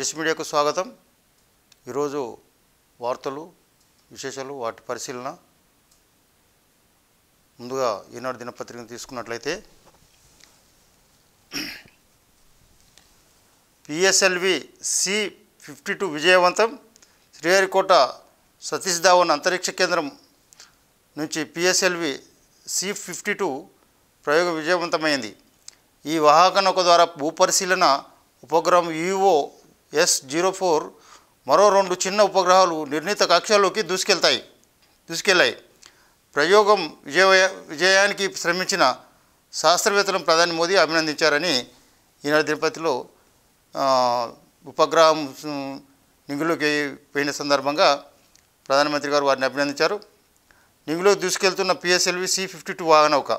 రిష్ మీడియాకు స్వాగతం ఈరోజు వార్తలు విశేషాలు వాటి పరిశీలన ముందుగా ఈనాడు దినపత్రికను తీసుకున్నట్లయితే పిఎస్ఎల్వి సి ఫిఫ్టీ టూ విజయవంతం శ్రీహరికోట సతీష్ ధావన్ అంతరిక్ష కేంద్రం నుంచి పిఎస్ఎల్వి సి ఫిఫ్టీ టూ ప్రయోగం విజయవంతమైంది ఈ వాహకనక ద్వారా భూపరిశీలన ఉపగ్రహం ఈఓ ఎస్ జీరో ఫోర్ మరో రెండు చిన్న ఉపగ్రహాలు నిర్ణీత కక్షలోకి దూసుకెళ్తాయి దూసుకెళ్ళాయి ప్రయోగం విజయ విజయానికి శ్రమించిన శాస్త్రవేత్తలను ప్రధాని మోదీ అభినందించారని ఈనాడు తిరుపతిలో ఉపగ్రహం నింగులోకి పోయిన సందర్భంగా ప్రధానమంత్రి గారు వారిని అభినందించారు నింగులోకి దూసుకెళ్తున్న పిఎస్ఎల్వి సి ఫిఫ్టీ టూ వాహనౌక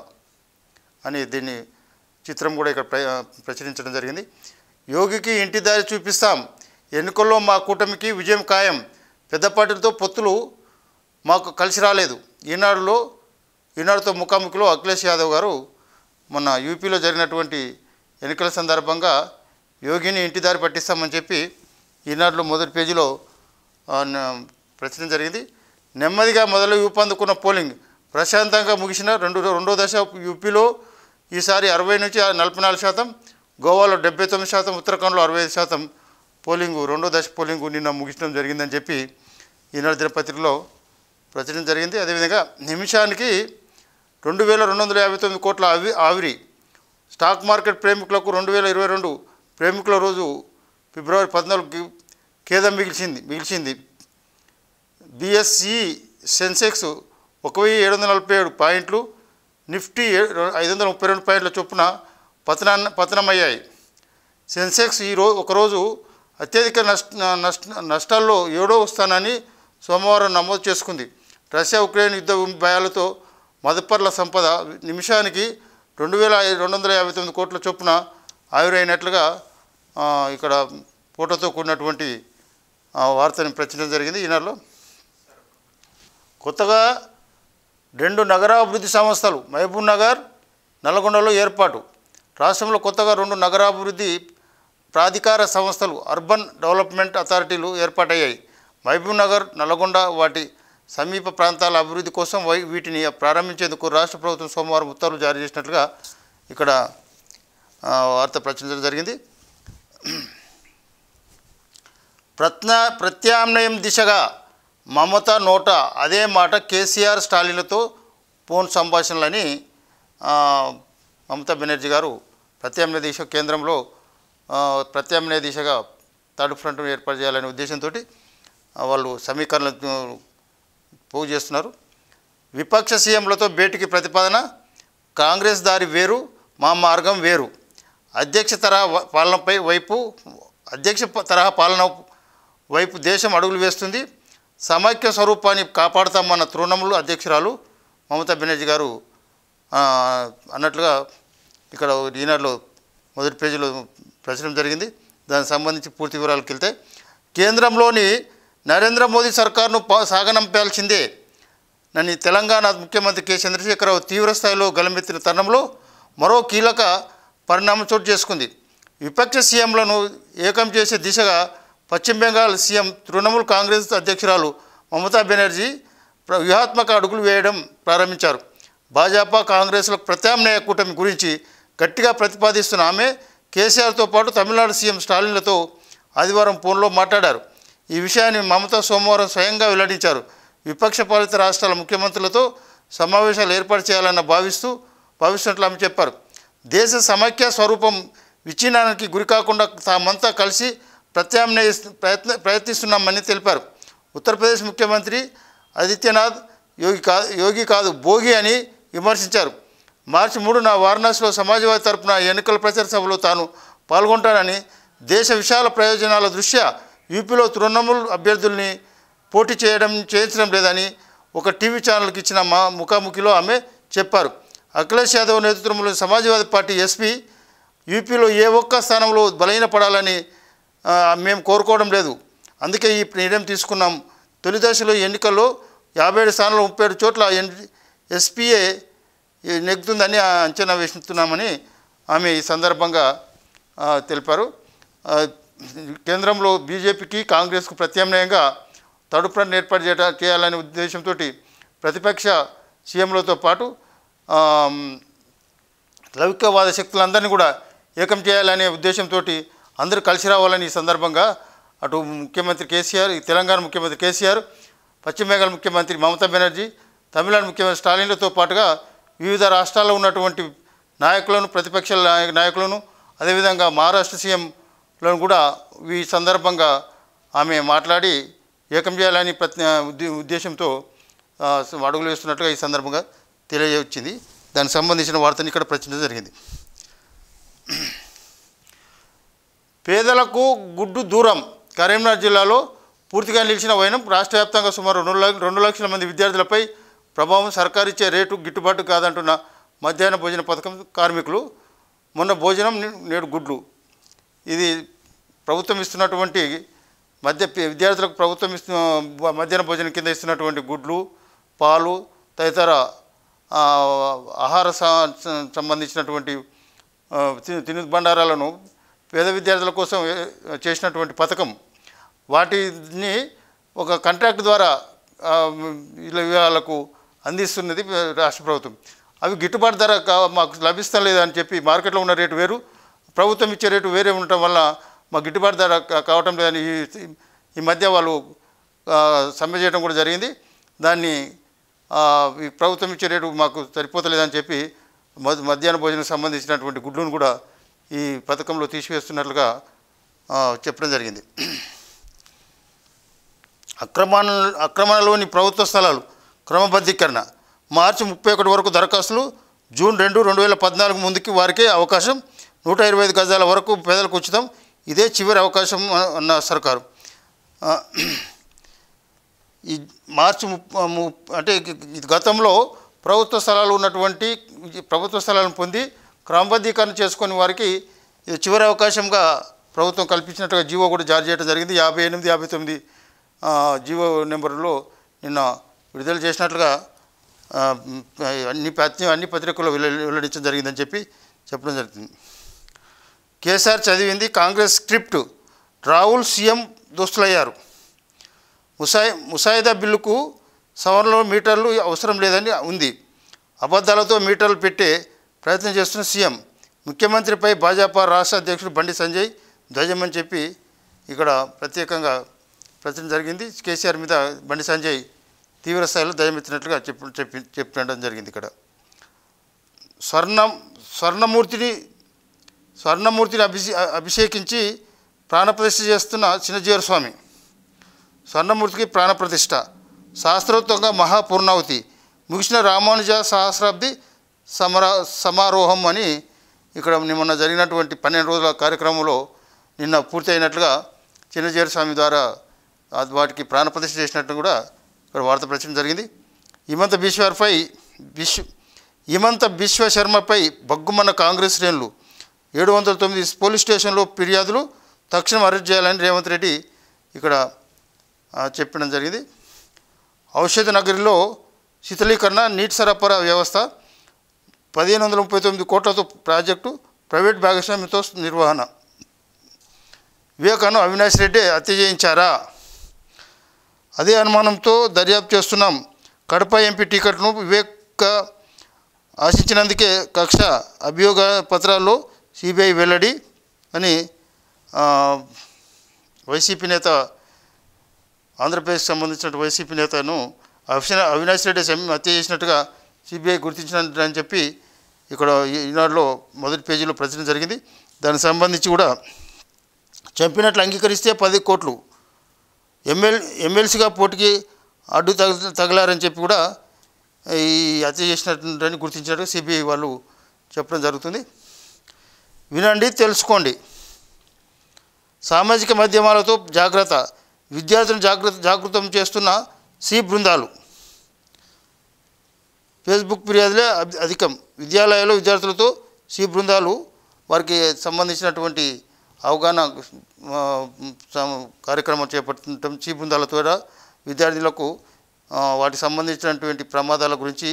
అని దీన్ని చిత్రం కూడా ఇక్కడ ప్రచురించడం జరిగింది యోగికి ఇంటి దారి చూపిస్తాం ఎన్నికల్లో మా కూటమికి విజయం ఖాయం పెద్ద పార్టీలతో పొత్తులు మాకు కలిసి రాలేదు ఈనాడులో ఈనాడుతో ముఖాముఖిలో అఖిలేష్ యాదవ్ గారు మొన్న యూపీలో జరిగినటువంటి ఎన్నికల సందర్భంగా యోగిని ఇంటి దారి పట్టిస్తామని చెప్పి ఈనాడులో మొదటి పేజీలో ప్రచురించడం జరిగింది నెమ్మదిగా మొదలు ఊపందుకున్న పోలింగ్ ప్రశాంతంగా ముగిసిన రెండు రెండో దశ యూపీలో ఈసారి అరవై నుంచి నలభై నాలుగు శాతం గోవాలో డెబ్బై తొమ్మిది శాతం ఉత్తరాఖండ్లో అరవై ఐదు శాతం పోలింగు రెండో దశ పోలింగు నిన్న ముగించడం జరిగిందని చెప్పి ఈనాడు దినపత్రికలో ప్రచురించడం జరిగింది అదేవిధంగా నిమిషానికి రెండు వేల రెండు వందల యాభై తొమ్మిది కోట్ల ఆవి ఆవిరి స్టాక్ మార్కెట్ ప్రేమికులకు రెండు వేల ఇరవై రెండు ప్రేమికుల రోజు ఫిబ్రవరి పద్నాలుగుకి కేదం మిగిల్చింది మిగిల్చింది బిఎస్ఈ సెన్సెక్స్ ఒక వెయ్యి ఏడు వందల నలభై ఏడు పాయింట్లు నిఫ్టీ ఐదు వందల ముప్పై రెండు పాయింట్ల చొప్పున పతనాన్ని పతనమయ్యాయి సెన్సెక్స్ ఈరోజు ఒకరోజు అత్యధిక నష్ట నష్ట నష్టాల్లో ఏడో స్థానాన్ని సోమవారం నమోదు చేసుకుంది రష్యా ఉక్రెయిన్ యుద్ధ భయాలతో మదుపర్ల సంపద నిమిషానికి రెండు వేల రెండు వందల యాభై తొమ్మిది కోట్ల చొప్పున ఆవిరైనట్లుగా ఇక్కడ పూటతో కూడినటువంటి వార్తని ప్రచురించడం జరిగింది నెలలో కొత్తగా రెండు నగరాభివృద్ధి సంస్థలు మహబూబ్ నగర్ నల్గొండలో ఏర్పాటు రాష్ట్రంలో కొత్తగా రెండు నగరాభివృద్ధి ప్రాధికార సంస్థలు అర్బన్ డెవలప్మెంట్ అథారిటీలు ఏర్పాటయ్యాయి మహబూబ్ నగర్ నల్గొండ వాటి సమీప ప్రాంతాల అభివృద్ధి కోసం వీటిని ప్రారంభించేందుకు రాష్ట్ర ప్రభుత్వం సోమవారం ఉత్తర్వులు జారీ చేసినట్లుగా ఇక్కడ వార్త ప్రచురించడం జరిగింది ప్రత్నా ప్రత్యామ్నాయం దిశగా మమత నోట అదే మాట కేసీఆర్ స్టాలిన్లతో ఫోన్ సంభాషణలని మమతా బెనర్జీ గారు ప్రత్యామ్నాయ దిశ కేంద్రంలో ప్రత్యామ్నాయ దిశగా థర్డ్ ఫ్రంట్ ఏర్పాటు చేయాలనే ఉద్దేశంతో వాళ్ళు సమీకరణ పోగు చేస్తున్నారు విపక్ష సీఎంలతో భేటీకి ప్రతిపాదన కాంగ్రెస్ దారి వేరు మా మార్గం వేరు అధ్యక్ష తరహా పాలనపై వైపు అధ్యక్ష తరహా పాలన వైపు దేశం అడుగులు వేస్తుంది సమైక్య స్వరూపాన్ని కాపాడుతామన్న తృణములు అధ్యక్షురాలు మమతా బెనర్జీ గారు అన్నట్లుగా ఇక్కడ ఈనాడులో మొదటి పేజీలో ప్రచురం జరిగింది దానికి సంబంధించి పూర్తి వివరాలకు వెళ్తే కేంద్రంలోని నరేంద్ర మోదీ సర్కార్ను సాగనంపాల్సిందే నన్ను తెలంగాణ ముఖ్యమంత్రి కె చంద్రశేఖరరావు తీవ్రస్థాయిలో గలమెత్తిన తరుణంలో మరో కీలక పరిణామం చోటు చేసుకుంది విపక్ష సీఎంలను ఏకం చేసే దిశగా పశ్చిమ బెంగాల్ సీఎం తృణమూల్ కాంగ్రెస్ అధ్యక్షురాలు మమతా బెనర్జీ వ్యూహాత్మక అడుగులు వేయడం ప్రారంభించారు భాజపా కాంగ్రెస్ల ప్రత్యామ్నాయ కూటమి గురించి గట్టిగా ప్రతిపాదిస్తున్న ఆమె కేసీఆర్తో పాటు తమిళనాడు సీఎం స్టాలిన్లతో ఆదివారం ఫోన్లో మాట్లాడారు ఈ విషయాన్ని మమత సోమవారం స్వయంగా వెల్లడించారు విపక్ష పాలిత రాష్ట్రాల ముఖ్యమంత్రులతో సమావేశాలు ఏర్పాటు చేయాలన్న భావిస్తూ భావిస్తున్నట్లు ఆమె చెప్పారు దేశ సమైక్య స్వరూపం విచ్ఛిన్నానికి గురికాకుండా తామంతా కలిసి ప్రత్యామ్నాయ ప్రయత్న ప్రయత్నిస్తున్నామని తెలిపారు ఉత్తరప్రదేశ్ ముఖ్యమంత్రి ఆదిత్యనాథ్ యోగి కా యోగి కాదు భోగి అని విమర్శించారు మార్చి మూడున వారణాసిలో సమాజ్వాదీ తరపున ఎన్నికల ప్రచార సభలో తాను పాల్గొంటానని దేశ విశాల ప్రయోజనాల దృష్ట్యా యూపీలో తృణమూల్ అభ్యర్థుల్ని పోటీ చేయడం చేయించడం లేదని ఒక టీవీ ఛానల్కి ఇచ్చిన మా ముఖాముఖిలో ఆమె చెప్పారు అఖిలేష్ యాదవ్ నేతృత్వంలో సమాజ్వాదీ పార్టీ ఎస్పీ యూపీలో ఏ ఒక్క స్థానంలో బలహీన పడాలని మేము కోరుకోవడం లేదు అందుకే ఈ నిర్ణయం తీసుకున్నాం తొలిదశలో ఎన్నికల్లో యాభై ఏడు స్థానంలో ముప్పై ఏడు చోట్ల ఎస్పీఏ నెగ్గుతుందని అంచనా వేస్తున్నామని ఆమె ఈ సందర్భంగా తెలిపారు కేంద్రంలో బీజేపీకి కాంగ్రెస్కు ప్రత్యామ్నాయంగా తడుపులను ఏర్పాటు చేయ చేయాలనే ఉద్దేశంతో ప్రతిపక్ష సీఎంలతో పాటు లౌకికవాద శక్తులందరినీ కూడా ఏకం చేయాలనే ఉద్దేశంతో అందరూ కలిసి రావాలని ఈ సందర్భంగా అటు ముఖ్యమంత్రి కేసీఆర్ తెలంగాణ ముఖ్యమంత్రి కేసీఆర్ పశ్చిమ బెంగాల్ ముఖ్యమంత్రి మమతా బెనర్జీ తమిళనాడు ముఖ్యమంత్రి స్టాలిన్లతో పాటుగా వివిధ రాష్ట్రాల్లో ఉన్నటువంటి నాయకులను ప్రతిపక్ష నాయకులను అదేవిధంగా మహారాష్ట్ర సీఎంలను కూడా ఈ సందర్భంగా ఆమె మాట్లాడి ఏకం చేయాలని ప్రతి ఉద్దేశంతో అడుగులు వేస్తున్నట్టుగా ఈ సందర్భంగా తెలియవచ్చింది దానికి సంబంధించిన వార్తను ఇక్కడ ప్రచురించడం జరిగింది పేదలకు గుడ్డు దూరం కరీంనగర్ జిల్లాలో పూర్తిగా నిలిచిన వైనం రాష్ట్ర వ్యాప్తంగా సుమారు రెండు రెండు లక్షల మంది విద్యార్థులపై ప్రభావం సర్కారు ఇచ్చే రేటు గిట్టుబాటు కాదంటున్న మధ్యాహ్న భోజన పథకం కార్మికులు మొన్న భోజనం నేడు గుడ్లు ఇది ప్రభుత్వం ఇస్తున్నటువంటి మధ్య విద్యార్థులకు ప్రభుత్వం ఇస్తు మధ్యాహ్న భోజనం కింద ఇస్తున్నటువంటి గుడ్లు పాలు తదితర ఆహార సంబంధించినటువంటి తినుబండారాలను పేద విద్యార్థుల కోసం చేసినటువంటి పథకం వాటిని ఒక కంట్రాక్ట్ ద్వారా వీళ్ళకు అందిస్తున్నది రాష్ట్ర ప్రభుత్వం అవి గిట్టుబాటు ధర మాకు లభిస్తా అని చెప్పి మార్కెట్లో ఉన్న రేటు వేరు ప్రభుత్వం ఇచ్చే రేటు వేరే ఉండటం వల్ల మాకు గిట్టుబాటు ధర కావటం లేదని ఈ మధ్య వాళ్ళు సమ్మె చేయడం కూడా జరిగింది దాన్ని ప్రభుత్వం ఇచ్చే రేటు మాకు సరిపోతలేదని చెప్పి మధ్యాహ్న భోజనం సంబంధించినటువంటి గుడ్లను కూడా ఈ పథకంలో తీసివేస్తున్నట్లుగా చెప్పడం జరిగింది అక్రమాణ అక్రమణలోని ప్రభుత్వ స్థలాలు క్రమబద్ధీకరణ మార్చి ముప్పై ఒకటి వరకు దరఖాస్తులు జూన్ రెండు రెండు వేల పద్నాలుగు ముందుకి వారికే అవకాశం నూట ఇరవై ఐదు గజాల వరకు పేదలకు ఉచితం ఇదే చివరి అవకాశం అన్న సర్కారు ఈ మార్చి అంటే గతంలో ప్రభుత్వ స్థలాలు ఉన్నటువంటి ప్రభుత్వ స్థలాలను పొంది క్రమబద్ధీకరణ చేసుకుని వారికి చివరి అవకాశంగా ప్రభుత్వం కల్పించినట్టుగా జీవో కూడా జారీ చేయడం జరిగింది యాభై ఎనిమిది యాభై తొమ్మిది జీవో నెంబర్లో నిన్న విడుదల చేసినట్లుగా అన్ని అన్ని పత్రికల్లో వెల్లడించడం జరిగిందని చెప్పి చెప్పడం జరుగుతుంది కేసీఆర్ చదివింది కాంగ్రెస్ స్క్రిప్ట్ రాహుల్ సీఎం దోస్తులయ్యారు ముసాయి ముసాయిదా బిల్లుకు సవరణలో మీటర్లు అవసరం లేదని ఉంది అబద్ధాలతో మీటర్లు పెట్టే ప్రయత్నం చేస్తున్న సీఎం ముఖ్యమంత్రిపై భాజపా రాష్ట్ర అధ్యక్షుడు బండి సంజయ్ ధ్వజమని చెప్పి ఇక్కడ ప్రత్యేకంగా ప్రచురణ జరిగింది కేసీఆర్ మీద బండి సంజయ్ తీవ్రస్థాయిలో దయమెత్తినట్లుగా చెప్పు చెప్పి చెప్పడం జరిగింది ఇక్కడ స్వర్ణం స్వర్ణమూర్తిని స్వర్ణమూర్తిని అభిషే అభిషేకించి ప్రాణప్రతిష్ఠ చేస్తున్న చిన్నజీవర స్వామి స్వర్ణమూర్తికి ప్రాణప్రతిష్ఠ శాస్త్రోత్వంగా మహాపూర్ణావతి ముగిసిన రామానుజ సహస్రాబ్ది సమరా సమారోహం అని ఇక్కడ నిన్న జరిగినటువంటి పన్నెండు రోజుల కార్యక్రమంలో నిన్న పూర్తయినట్లుగా చిన్నజీవర స్వామి ద్వారా వాటికి ప్రాణప్రతిష్ఠ చేసినట్టు కూడా మరి వార్త ప్రచురణ జరిగింది హిమంత బిశ్వర్పై విశ్వ హిమంత బిశ్వ శర్మపై బగ్గుమన్న కాంగ్రెస్ శ్రేణులు ఏడు వందల తొమ్మిది పోలీస్ స్టేషన్లో ఫిర్యాదులు తక్షణం అరెస్ట్ చేయాలని రేవంత్ రెడ్డి ఇక్కడ చెప్పడం జరిగింది ఔషధ నగరిలో శీతలీకరణ నీటి సరఫరా వ్యవస్థ పదిహేను వందల ముప్పై తొమ్మిది కోట్లతో ప్రాజెక్టు ప్రైవేట్ భాగస్వామ్యంతో నిర్వహణ వివేకాను అవినాష్ రెడ్డి హత్య చేయించారా అదే అనుమానంతో దర్యాప్తు చేస్తున్నాం కడప ఎంపీ టికెట్ను వివేక్ ఆశించినందుకే కక్ష అభియోగ పత్రాల్లో సిబిఐ వెల్లడి అని వైసీపీ నేత ఆంధ్రప్రదేశ్కి సంబంధించిన వైసీపీ నేతను అవినాష్ రెడ్డి హత్య చేసినట్టుగా సిబిఐ అని చెప్పి ఇక్కడ ఈనాడులో మొదటి పేజీలో ప్రచురణ జరిగింది దానికి సంబంధించి కూడా చంపినట్లు అంగీకరిస్తే పది కోట్లు ఎమ్మెల్ ఎమ్మెల్సీగా పోటీకి అడ్డు తగ తగలారని చెప్పి కూడా ఈ హత్య చేసినట్టు గుర్తించినట్టు సిబిఐ వాళ్ళు చెప్పడం జరుగుతుంది వినండి తెలుసుకోండి సామాజిక మాధ్యమాలతో జాగ్రత్త విద్యార్థులను జాగ్రత్త జాగృతం చేస్తున్న సి బృందాలు ఫేస్బుక్ ఫిర్యాదులే అధికం విద్యాలయాల్లో విద్యార్థులతో సి బృందాలు వారికి సంబంధించినటువంటి అవగాహన కార్యక్రమం చేపట్టడం చీపుందాల ద్వారా విద్యార్థులకు వాటికి సంబంధించినటువంటి ప్రమాదాల గురించి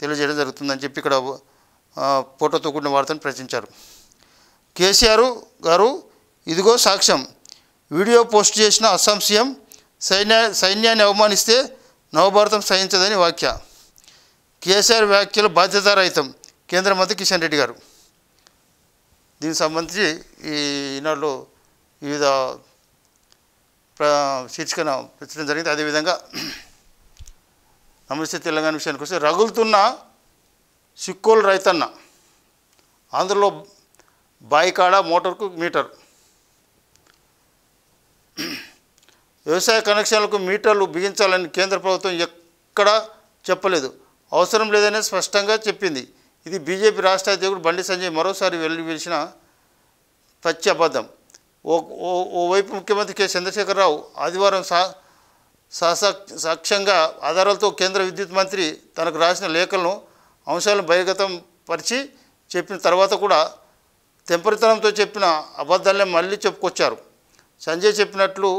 తెలియజేయడం జరుగుతుందని చెప్పి ఇక్కడ ఫోటోతో కూడిన వార్తను ప్రశ్నించారు కేసీఆర్ గారు ఇదిగో సాక్ష్యం వీడియో పోస్ట్ చేసిన అస్సాం సీఎం సైన్యా సైన్యాన్ని అవమానిస్తే నవభారతం సహించదని వ్యాఖ్య కేసీఆర్ వ్యాఖ్యలు బాధ్యతారహితం కేంద్ర మంత్రి కిషన్ రెడ్డి గారు దీనికి సంబంధించి ఈ ఈనాడు వివిధ శీర్షికను పెంచడం జరిగింది అదేవిధంగా నమస్తే తెలంగాణ విషయానికి వస్తే రగులుతున్న సిక్కోలు రైతన్న ఆంధ్రలో బాయికాడ మోటార్కు మీటర్ వ్యవసాయ కనెక్షన్లకు మీటర్లు బిగించాలని కేంద్ర ప్రభుత్వం ఎక్కడా చెప్పలేదు అవసరం లేదనే స్పష్టంగా చెప్పింది ఇది బీజేపీ రాష్ట్ర అధ్యక్షుడు బండి సంజయ్ మరోసారి పిలిచిన పచ్చి అబద్ధం ఓ ఓవైపు ముఖ్యమంత్రి కె చంద్రశేఖరరావు ఆదివారం సా సాక్ష్యంగా ఆధారాలతో కేంద్ర విద్యుత్ మంత్రి తనకు రాసిన లేఖలను అంశాలను బహిర్గతం పరిచి చెప్పిన తర్వాత కూడా తెంపరితనంతో చెప్పిన అబద్ధాలనే మళ్ళీ చెప్పుకొచ్చారు సంజయ్ చెప్పినట్లు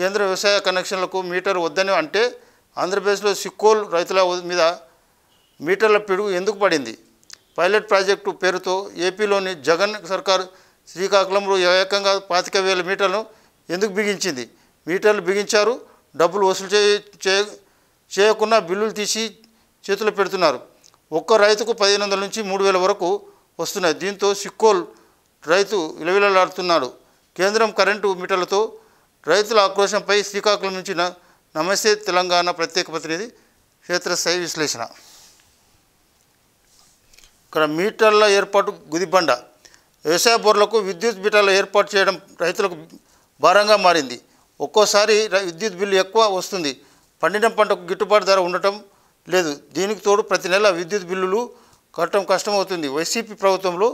కేంద్ర వ్యవసాయ కనెక్షన్లకు మీటర్ వద్దని అంటే ఆంధ్రప్రదేశ్లో సిక్కోల్ రైతుల మీద మీటర్ల పిడుగు ఎందుకు పడింది పైలట్ ప్రాజెక్టు పేరుతో ఏపీలోని జగన్ సర్కారు శ్రీకాకుళంలో ఏకంగా పాతిక వేల మీటర్లను ఎందుకు బిగించింది మీటర్లు బిగించారు డబ్బులు వసూలు చే చేయకుండా బిల్లులు తీసి చేతులు పెడుతున్నారు ఒక్క రైతుకు పదిహేను వందల నుంచి మూడు వేల వరకు వస్తున్నాయి దీంతో సిక్కోల్ రైతు విలవిలలాడుతున్నాడు కేంద్రం కరెంటు మీటర్లతో రైతుల ఆక్రోశంపై శ్రీకాకుళం నుంచి నమస్తే తెలంగాణ ప్రత్యేక ప్రతినిధి క్షేత్రస్థాయి విశ్లేషణ ఇక్కడ మీటర్ల ఏర్పాటు గుదిబండ వ్యవసాయ బోర్లకు విద్యుత్ మీటర్ల ఏర్పాటు చేయడం రైతులకు భారంగా మారింది ఒక్కోసారి విద్యుత్ బిల్లు ఎక్కువ వస్తుంది పండిన పంటకు గిట్టుబాటు ధర ఉండటం లేదు దీనికి తోడు ప్రతి నెల విద్యుత్ బిల్లులు కట్టడం కష్టమవుతుంది వైసీపీ ప్రభుత్వంలో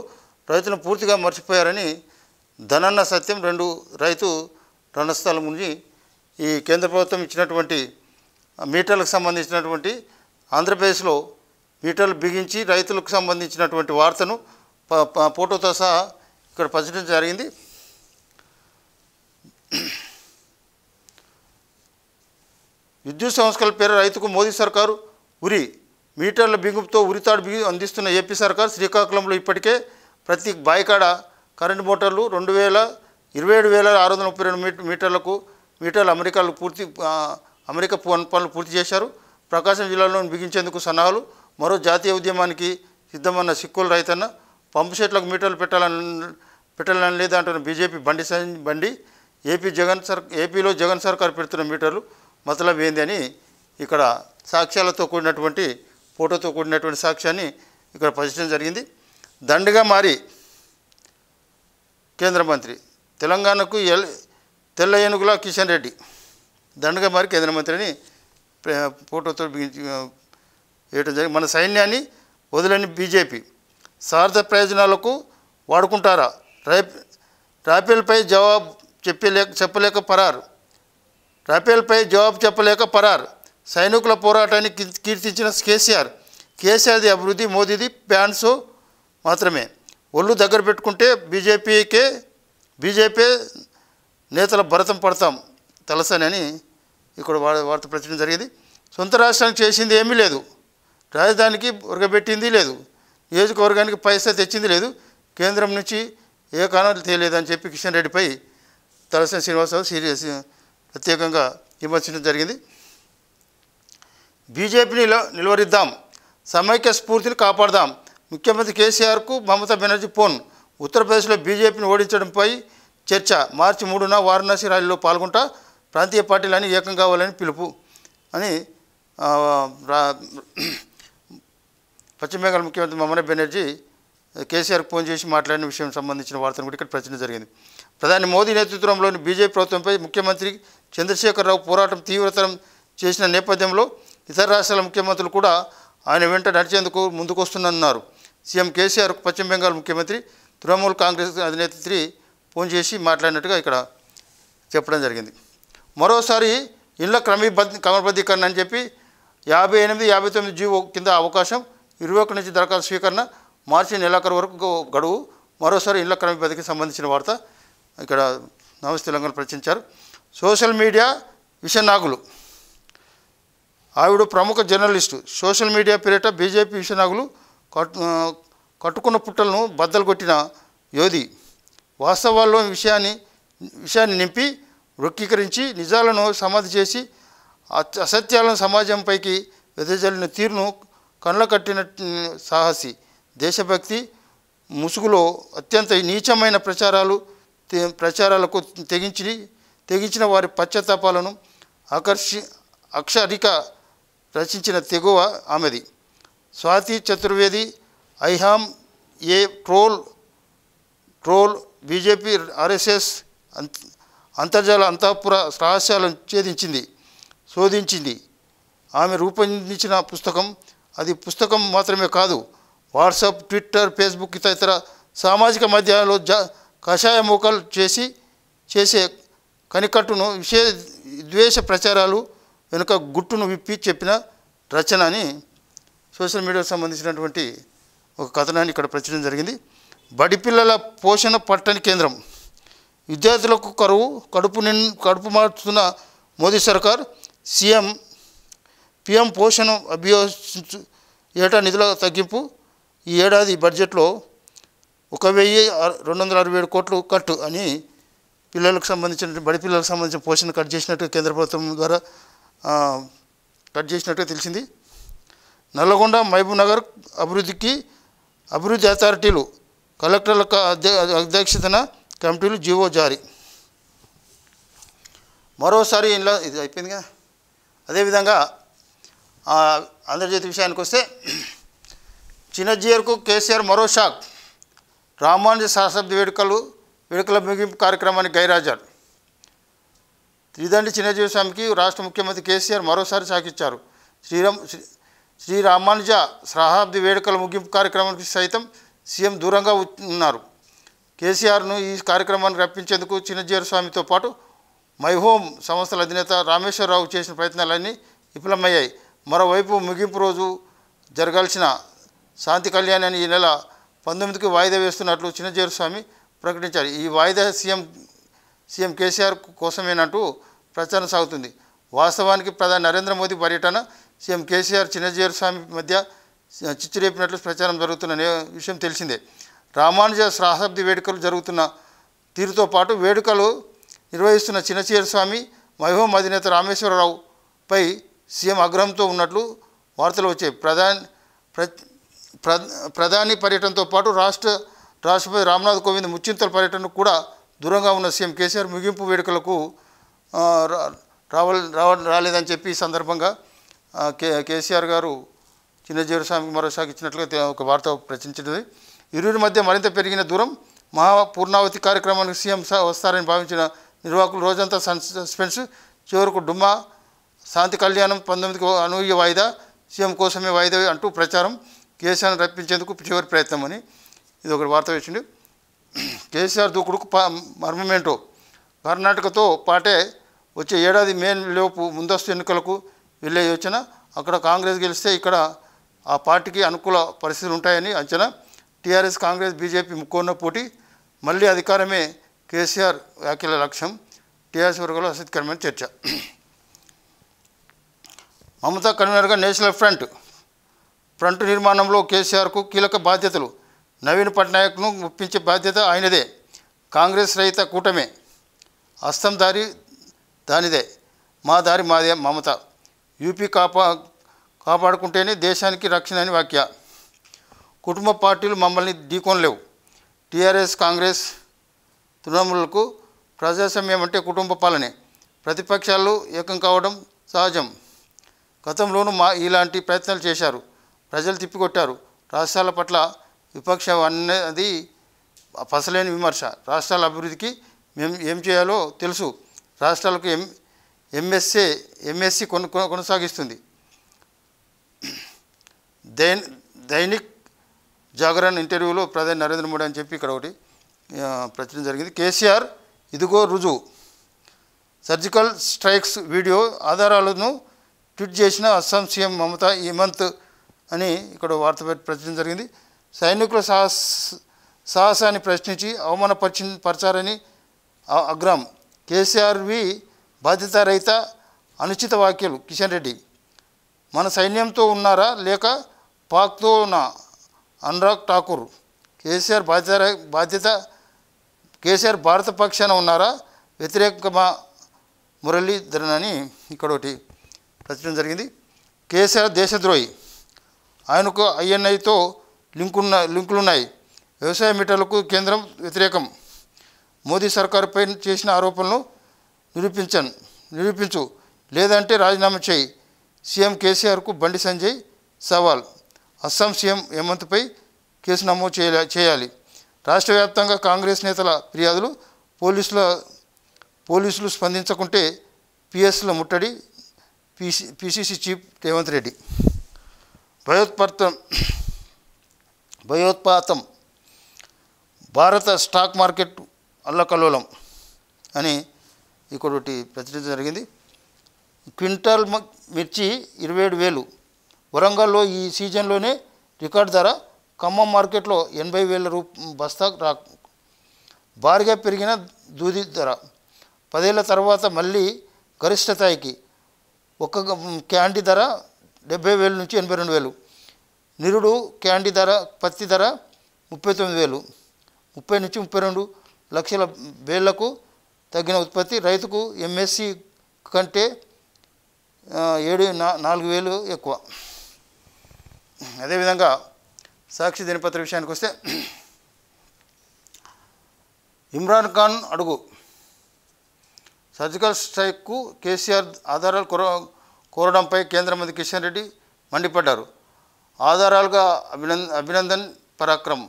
రైతులను పూర్తిగా మర్చిపోయారని ధనన్న సత్యం రెండు రైతు రణస్థలం నుంచి ఈ కేంద్ర ప్రభుత్వం ఇచ్చినటువంటి మీటర్లకు సంబంధించినటువంటి ఆంధ్రప్రదేశ్లో పీటలు బిగించి రైతులకు సంబంధించినటువంటి వార్తను ఫోటోతో సహా ఇక్కడ పంచడం జరిగింది విద్యుత్ సంస్థల పేరు రైతుకు మోదీ సర్కారు ఉరి మీటర్ల బిగుపుతో ఉరితాడు బిగి అందిస్తున్న ఏపీ సర్కార్ శ్రీకాకుళంలో ఇప్పటికే ప్రతి బాయికాడ కరెంటు మోటార్లు రెండు వేల ఇరవై ఏడు వేల ఆరు వందల ముప్పై రెండు మీటర్లకు మీటర్లు అమెరికాలు పూర్తి అమెరికా పనులు పూర్తి చేశారు ప్రకాశం జిల్లాలో బిగించేందుకు సన్నాహాలు మరో జాతీయ ఉద్యమానికి సిద్ధమన్న సిక్కుల రైతన్న పంపు సెట్లకు మీటర్లు పెట్టాలని పెట్టాలని లేదంటున్న బీజేపీ బండి బండి ఏపీ జగన్ సర్ ఏపీలో జగన్ సర్కార్ పెడుతున్న మీటర్లు మతలబ్ ఏంది అని ఇక్కడ సాక్ష్యాలతో కూడినటువంటి ఫోటోతో కూడినటువంటి సాక్ష్యాన్ని ఇక్కడ ప్రదర్శించడం జరిగింది దండగా మారి కేంద్ర మంత్రి తెలంగాణకు ఎల్ తెల్ల ఏనుగుల కిషన్ రెడ్డి దండగా మారి కేంద్ర మంత్రిని ఫోటోతో ఏటు జరిగి మన సైన్యాన్ని వదిలేని బీజేపీ స్వార్థ ప్రయోజనాలకు వాడుకుంటారా రాఫేల్పై జవాబు చెప్పలేక చెప్పలేక పరారు రాఫేల్పై జవాబు చెప్పలేక పరారు సైనికుల పోరాటాన్ని కీర్తించిన కేసీఆర్ కేసీఆర్ది అభివృద్ధి మోదీది ప్యాన్స్ మాత్రమే ఒళ్ళు దగ్గర పెట్టుకుంటే బీజేపీకే బీజేపీ నేతల భరతం పడతాం తలసని అని ఇక్కడ వార్త ప్రచారం జరిగింది సొంత రాష్ట్రానికి చేసింది ఏమీ లేదు రాజధానికి ఉరగబెట్టింది లేదు నియోజకవర్గానికి పైసా తెచ్చింది లేదు కేంద్రం నుంచి ఏ కారణాలు అని చెప్పి కిషన్ రెడ్డిపై తలసిన శ్రీనివాసరావు సీరియస్ ప్రత్యేకంగా విమర్శించడం జరిగింది బీజేపీని నిలువరిద్దాం సమైక్య స్ఫూర్తిని కాపాడదాం ముఖ్యమంత్రి కేసీఆర్కు మమతా బెనర్జీ ఫోన్ ఉత్తరప్రదేశ్లో బీజేపీని ఓడించడంపై చర్చ మార్చి మూడున వారణాసి ర్యాలీలో పాల్గొంటా ప్రాంతీయ పార్టీలన్నీ ఏకం కావాలని పిలుపు అని పశ్చిమ బెంగాల్ ముఖ్యమంత్రి మమతా బెనర్జీ కేసీఆర్ ఫోన్ చేసి మాట్లాడిన విషయం సంబంధించిన వార్తను కూడా ఇక్కడ ప్రచారం జరిగింది ప్రధాని మోదీ నేతృత్వంలోని బీజేపీ ప్రభుత్వంపై ముఖ్యమంత్రి చంద్రశేఖరరావు పోరాటం తీవ్రతరం చేసిన నేపథ్యంలో ఇతర రాష్ట్రాల ముఖ్యమంత్రులు కూడా ఆయన వెంట నడిచేందుకు ముందుకొస్తున్నారు సీఎం కేసీఆర్ పశ్చిమ బెంగాల్ ముఖ్యమంత్రి తృణమూల్ కాంగ్రెస్ అధినేత్రి ఫోన్ చేసి మాట్లాడినట్టుగా ఇక్కడ చెప్పడం జరిగింది మరోసారి ఇళ్ల క్రమబద్ధ క్రమబద్ధీకరణ అని చెప్పి యాభై ఎనిమిది యాభై తొమ్మిది జీవో కింద అవకాశం ఇరవై ఒకటి నుంచి దరఖాస్తు స్వీకరణ మార్చి నెలాఖరు వరకు గడువు మరోసారి ఇళ్ల క్రమ సంబంధించిన వార్త ఇక్కడ నమస్ తెలంగాణ ప్రచురించారు సోషల్ మీడియా విషనాగులు ఆవిడ ప్రముఖ జర్నలిస్టు సోషల్ మీడియా పేరిట బీజేపీ విషనాగులు కట్టుకున్న పుట్టలను బద్దలు కొట్టిన యోధి వాస్తవాల్లో విషయాన్ని విషయాన్ని నింపి వృక్కీకరించి నిజాలను సమాధి చేసి అసత్యాలను సమాజంపైకి వెదజల్లిన తీరును కళ్ళ కట్టిన సాహసి దేశభక్తి ముసుగులో అత్యంత నీచమైన ప్రచారాలు ప్రచారాలకు తెగించి తెగించిన వారి పశ్చాత్తాపాలను ఆకర్షి అక్షరిక రచించిన తెగువ ఆమెది Swati Chaturvedi I am a troll troll BJP RSS అంతర్జాల అంతఃపుర రహస్యాలను ఛేదించింది శోధించింది ఆమె రూపొందించిన పుస్తకం అది పుస్తకం మాత్రమే కాదు వాట్సాప్ ట్విట్టర్ ఫేస్బుక్ ఇతర సామాజిక మాధ్యమాల్లో జ కషాయ మూకలు చేసి చేసే కనికట్టును విషే ద్వేష ప్రచారాలు వెనుక గుట్టును విప్పి చెప్పిన రచన అని సోషల్ మీడియాకు సంబంధించినటువంటి ఒక కథనాన్ని ఇక్కడ ప్రచురించడం జరిగింది బడిపిల్లల పోషణ పట్టణ కేంద్రం విద్యార్థులకు కరువు కడుపు నిన్ కడుపు మార్చుతున్న మోదీ సర్కార్ సీఎం పిఎం పోషణ అభియోషించు ఏటా నిధుల తగ్గింపు ఈ ఏడాది బడ్జెట్లో ఒక వెయ్యి రెండు వందల అరవై ఏడు కోట్లు కట్టు అని పిల్లలకు సంబంధించిన బడి పిల్లలకు సంబంధించిన పోషణ కట్ చేసినట్టు కేంద్ర ప్రభుత్వం ద్వారా కట్ చేసినట్టుగా తెలిసింది నల్లగొండ మహబూబ్ నగర్ అభివృద్ధికి అభివృద్ధి అథారిటీలు కలెక్టర్ల అధ్యక్షతన కమిటీలు జీవో జారీ మరోసారి ఇలా ఇది అయిపోయిందిగా అదేవిధంగా అంతర్జాతీయ విషయానికి వస్తే చిన్నజీయర్కు కేసీఆర్ మరో షాక్ రామానుజ సహశబ్ద వేడుకలు వేడుకల ముగింపు కార్యక్రమానికి గైరాజారు త్రిదండి చిన్నజీవి స్వామికి రాష్ట్ర ముఖ్యమంత్రి కేసీఆర్ మరోసారి సాకిచ్చారు శ్రీరామ్ శ్రీ రామానుజ సహాబ్ది వేడుకల ముగింపు కార్యక్రమానికి సైతం సీఎం దూరంగా ఉన్నారు కేసీఆర్ను ఈ కార్యక్రమాన్ని రప్పించేందుకు చిన్నజీవర స్వామితో పాటు మై హోమ్ సంస్థల అధినేత రామేశ్వరరావు చేసిన ప్రయత్నాలన్నీ విఫలమయ్యాయి మరోవైపు ముగింపు రోజు జరగాల్సిన శాంతి కళ్యాణాన్ని ఈ నెల పంతొమ్మిదికి వాయిదా వేస్తున్నట్లు చిన్నజేరు స్వామి ప్రకటించారు ఈ వాయిదా సీఎం సీఎం కేసీఆర్ కోసమేనంటూ ప్రచారం సాగుతుంది వాస్తవానికి ప్రధాని నరేంద్ర మోదీ పర్యటన సీఎం కేసీఆర్ చిన్నజేరు స్వామి మధ్య చిచ్చురేపినట్లు ప్రచారం జరుగుతున్న విషయం తెలిసిందే రామానుజ సహస్రాబ్ది వేడుకలు జరుగుతున్న తీరుతో పాటు వేడుకలు నిర్వహిస్తున్న చిన్నచేరు స్వామి మహిమ అధినేత రామేశ్వరరావుపై సీఎం ఆగ్రహంతో ఉన్నట్లు వార్తలు వచ్చాయి ప్రధాని ప్రధాని పర్యటనతో పాటు రాష్ట్ర రాష్ట్రపతి రామ్నాథ్ కోవింద్ ముచ్చింతల పర్యటనకు కూడా దూరంగా ఉన్న సీఎం కేసీఆర్ ముగింపు వేడుకలకు రావ రాలేదని చెప్పి ఈ సందర్భంగా కే కేసీఆర్ గారు చిన్నజీవి స్వామికి మరోసారి ఇచ్చినట్లుగా ఒక వార్త ప్రచురించినది ఇరువురి మధ్య మరింత పెరిగిన దూరం మహా పూర్ణావతి కార్యక్రమానికి సీఎం వస్తారని భావించిన నిర్వాహకులు రోజంతా సస్పెన్స్ చివరకు డుమ్మా శాంతి కళ్యాణం పంతొమ్మిదికి అనూహ్య వాయిదా సీఎం కోసమే వాయిదా అంటూ ప్రచారం కేసీఆర్ని రప్పించేందుకు చివరి ప్రయత్నం అని ఇది ఒకటి వార్త వచ్చింది కేసీఆర్ దూకుడుకు మర్మమేంటో కర్ణాటకతో పాటే వచ్చే ఏడాది మే లోపు ముందస్తు ఎన్నికలకు వెళ్ళే యోచన అక్కడ కాంగ్రెస్ గెలిస్తే ఇక్కడ ఆ పార్టీకి అనుకూల పరిస్థితులు ఉంటాయని అంచనా టీఆర్ఎస్ కాంగ్రెస్ బీజేపీ ముక్కోన్న పోటీ మళ్ళీ అధికారమే కేసీఆర్ వ్యాఖ్యల లక్ష్యం టీఆర్ఎస్ వర్గంలో ఆసక్తికరమైన చర్చ మమతా కన్వీనర్గా నేషనల్ ఫ్రంట్ ఫ్రంట్ నిర్మాణంలో కేసీఆర్కు కీలక బాధ్యతలు నవీన్ పట్నాయక్ను ఒప్పించే బాధ్యత ఆయనదే కాంగ్రెస్ రహిత కూటమే అస్తం దారి దానిదే మా దారి మాదే మమత యూపీ కాపా కాపాడుకుంటేనే దేశానికి రక్షణ అని వాక్య కుటుంబ పార్టీలు మమ్మల్ని ఢీకొనలేవు టీఆర్ఎస్ కాంగ్రెస్ తృణమూలకు ప్రజాస్వామ్యం అంటే కుటుంబ పాలనే ప్రతిపక్షాలు ఏకం కావడం సహజం గతంలోనూ మా ఇలాంటి ప్రయత్నాలు చేశారు ప్రజలు తిప్పికొట్టారు రాష్ట్రాల పట్ల విపక్షం అనేది పసలేని విమర్శ రాష్ట్రాల అభివృద్ధికి మేము ఏం చేయాలో తెలుసు రాష్ట్రాలకు ఎం ఎంఎస్ఏ ఎంఎస్సి కొనసాగిస్తుంది దైన్ దైనిక్ జాగరణ్ ఇంటర్వ్యూలో ప్రధాని నరేంద్ర మోడీ అని చెప్పి ఇక్కడ ఒకటి ప్రచురణ జరిగింది కేసీఆర్ ఇదిగో రుజువు సర్జికల్ స్ట్రైక్స్ వీడియో ఆధారాలను ట్వీట్ చేసిన అస్సాం సీఎం మమతా ఈ మంత్ అని ఇక్కడ వార్త ప్రచురించడం జరిగింది సైనికుల సాహస సాహసాన్ని ప్రశ్నించి అవమానపరిచి పరచారని అగ్రం కేసీఆర్వి బాధ్యత రహిత అనుచిత వ్యాఖ్యలు కిషన్ రెడ్డి మన సైన్యంతో ఉన్నారా లేక పాక్తోనా అనురాగ్ ఠాకూర్ కేసీఆర్ బాధ్యత బాధ్యత కేసీఆర్ భారత పక్షాన ఉన్నారా వ్యతిరేకమా మురళీధరన్ అని ఇక్కడ ఒకటి రచించడం జరిగింది కేసీఆర్ దేశద్రోహి ఆయనకు ఐఎన్ఐతో లింకున్న లింకులున్నాయి వ్యవసాయ మీటర్లకు కేంద్రం వ్యతిరేకం మోదీ సర్కారుపై చేసిన ఆరోపణలు నిరూపించను నిరూపించు లేదంటే రాజీనామా చేయి సీఎం కేసీఆర్కు బండి సంజయ్ సవాల్ అస్సాం సీఎం హేమంత్పై కేసు నమోదు చేయాలి రాష్ట్ర వ్యాప్తంగా కాంగ్రెస్ నేతల ఫిర్యాదులు పోలీసుల పోలీసులు స్పందించకుంటే పిఎస్ల ముట్టడి PC PCC chief Revanth Reddy భయోత్పాతం భయోత్పాతం భారత స్టాక్ మార్కెట్ అల్లకల్లోలం అని ఇక్కడొకటి ప్రచురించడం జరిగింది క్వింటాల్ మిర్చి ఇరవై ఏడు వేలు వరంగల్లో ఈ సీజన్లోనే రికార్డు ధర ఖమ్మం మార్కెట్లో ఎనభై వేల రూప బస్తా రా భారీగా పెరిగిన దూది ధర పదేళ్ల తర్వాత మళ్ళీ గరిష్ట స్థాయికి ఒక క్యాండీ ధర డెబ్బై వేలు నుంచి ఎనభై రెండు వేలు నిరుడు క్యాండీ ధర పత్తి ధర ముప్పై తొమ్మిది వేలు ముప్పై నుంచి ముప్పై రెండు లక్షల వేలకు తగ్గిన ఉత్పత్తి రైతుకు ఎంఎస్సి కంటే ఏడు నాలుగు వేలు ఎక్కువ అదేవిధంగా సాక్షి దినపత్ర విషయానికి వస్తే ఇమ్రాన్ ఖాన్ అడుగు సర్జికల్ స్ట్రైక్కు కేసీఆర్ ఆధారాలు కోర కోరడంపై కేంద్ర మంత్రి కిషన్ రెడ్డి మండిపడ్డారు ఆధారాలుగా అభినంద అభినందన్ పరాక్రమ్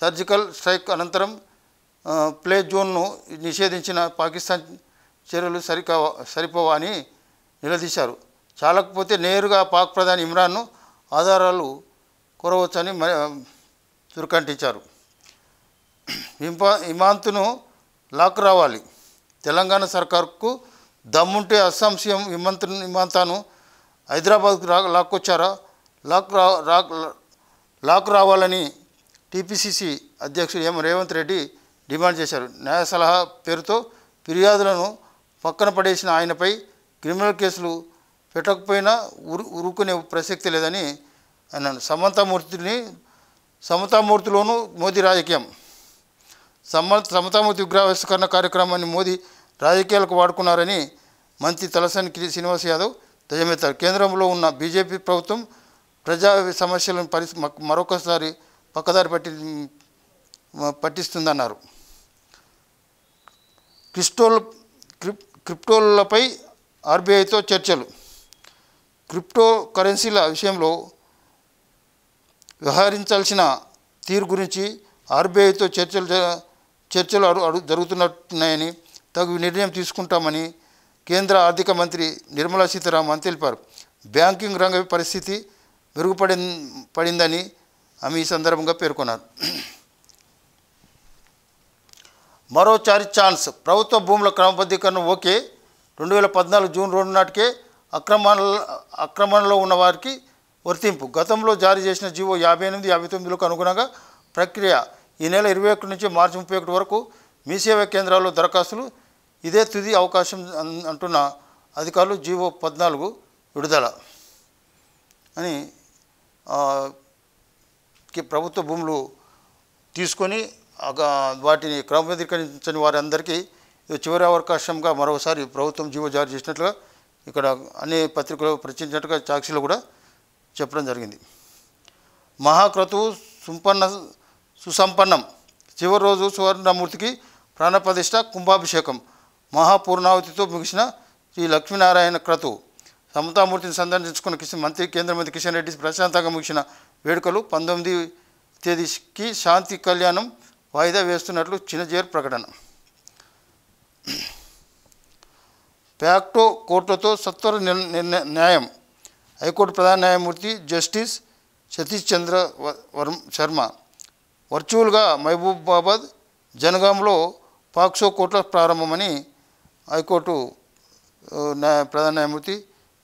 సర్జికల్ స్ట్రైక్ అనంతరం ప్లే జోన్ను నిషేధించిన పాకిస్తాన్ చర్యలు సరికా సరిపోవా అని నిలదీశారు చాలకపోతే నేరుగా పాక్ ప్రధాని ఇమ్రాన్ను ఆధారాలు కోరవచ్చని దుర్కంఠించారు ఇంపా ఇమాంతును లాక్ రావాలి తెలంగాణ సర్కార్కు దమ్ముంటే అస్సాం సీఎం హిమంత్ హిమంతాను హైదరాబాద్కు రా లాక్కొచ్చారా లాక్ రా లాక్ రావాలని టీపీసీసీ అధ్యక్షుడు ఎం రేవంత్ రెడ్డి డిమాండ్ చేశారు న్యాయ సలహా పేరుతో ఫిర్యాదులను పక్కన పడేసిన ఆయనపై క్రిమినల్ కేసులు పెట్టకపోయినా ఉరు ఉరుకునే ప్రసక్తి లేదని అన్నాను సమంతామూర్తిని సమతామూర్తిలోనూ మోదీ రాజకీయం సమ సమతామూర్తి ఉగ్రావిష్కరణ కార్యక్రమాన్ని మోదీ రాజకీయాలకు వాడుకున్నారని మంత్రి తలసాని కిరి శ్రీనివాస్ యాదవ్ ధ్వజమెత్తారు కేంద్రంలో ఉన్న బీజేపీ ప్రభుత్వం ప్రజా సమస్యలను పరి మరొకసారి పక్కదారి పట్టి పట్టిస్తుందన్నారు క్రిస్టోల్ క్రిప్ క్రిప్టోలపై ఆర్బీఐతో చర్చలు క్రిప్టో కరెన్సీల విషయంలో వ్యవహరించాల్సిన తీరు గురించి ఆర్బీఐతో చర్చలు చర్చలు అడు జరుగుతున్నాయని తగు నిర్ణయం తీసుకుంటామని కేంద్ర ఆర్థిక మంత్రి నిర్మలా సీతారామన్ తెలిపారు బ్యాంకింగ్ రంగ పరిస్థితి మెరుగుపడి పడిందని ఆమె ఈ సందర్భంగా పేర్కొన్నారు మరో చారి ఛాన్స్ ప్రభుత్వ భూముల క్రమబద్ధీకరణ ఓకే రెండు వేల పద్నాలుగు జూన్ రెండు నాటికే అక్రమణ అక్రమణలో ఉన్న వారికి వర్తింపు గతంలో జారీ చేసిన జీవో యాభై ఎనిమిది యాభై తొమ్మిదిలకు అనుగుణంగా ప్రక్రియ ఈ నెల ఇరవై ఒకటి నుంచి మార్చి ముప్పై ఒకటి వరకు మీ సేవా కేంద్రాల్లో దరఖాస్తులు ఇదే తుది అవకాశం అంటున్న అధికారులు జీవో పద్నాలుగు విడుదల అని ప్రభుత్వ భూములు తీసుకొని వాటిని క్రమబద్ధీకరించని వారందరికీ చివరి అవకాశంగా మరోసారి ప్రభుత్వం జీవో జారీ చేసినట్లుగా ఇక్కడ అన్ని పత్రికలు ప్రచురించినట్టుగా సాక్షిలో కూడా చెప్పడం జరిగింది మహాక్రతువు సుంపన్న సుసంపన్నం చివరి రోజు సువర్ణమూర్తికి ప్రాణప్రతిష్ట కుంభాభిషేకం మహాపూర్ణావతితో ముగిసిన శ్రీ లక్ష్మీనారాయణ క్రతు సమతామూర్తిని సందర్శించుకున్న కిషన్ మంత్రి కేంద్ర మంత్రి కిషన్ రెడ్డి ప్రశాంతంగా ముగిసిన వేడుకలు పంతొమ్మిది తేదీకి శాంతి కళ్యాణం వాయిదా వేస్తున్నట్లు చిన్నజేర్ ప్రకటన ప్యాక్టో కోర్టుతో సత్వర న్యాయం హైకోర్టు ప్రధాన న్యాయమూర్తి జస్టిస్ సతీష్ చంద్ర వర్మ శర్మ వర్చువల్గా మహబూబాబాద్ జనగాంలో పాక్సో కోర్టుల ప్రారంభమని హైకోర్టు న్యాయ ప్రధాన న్యాయమూర్తి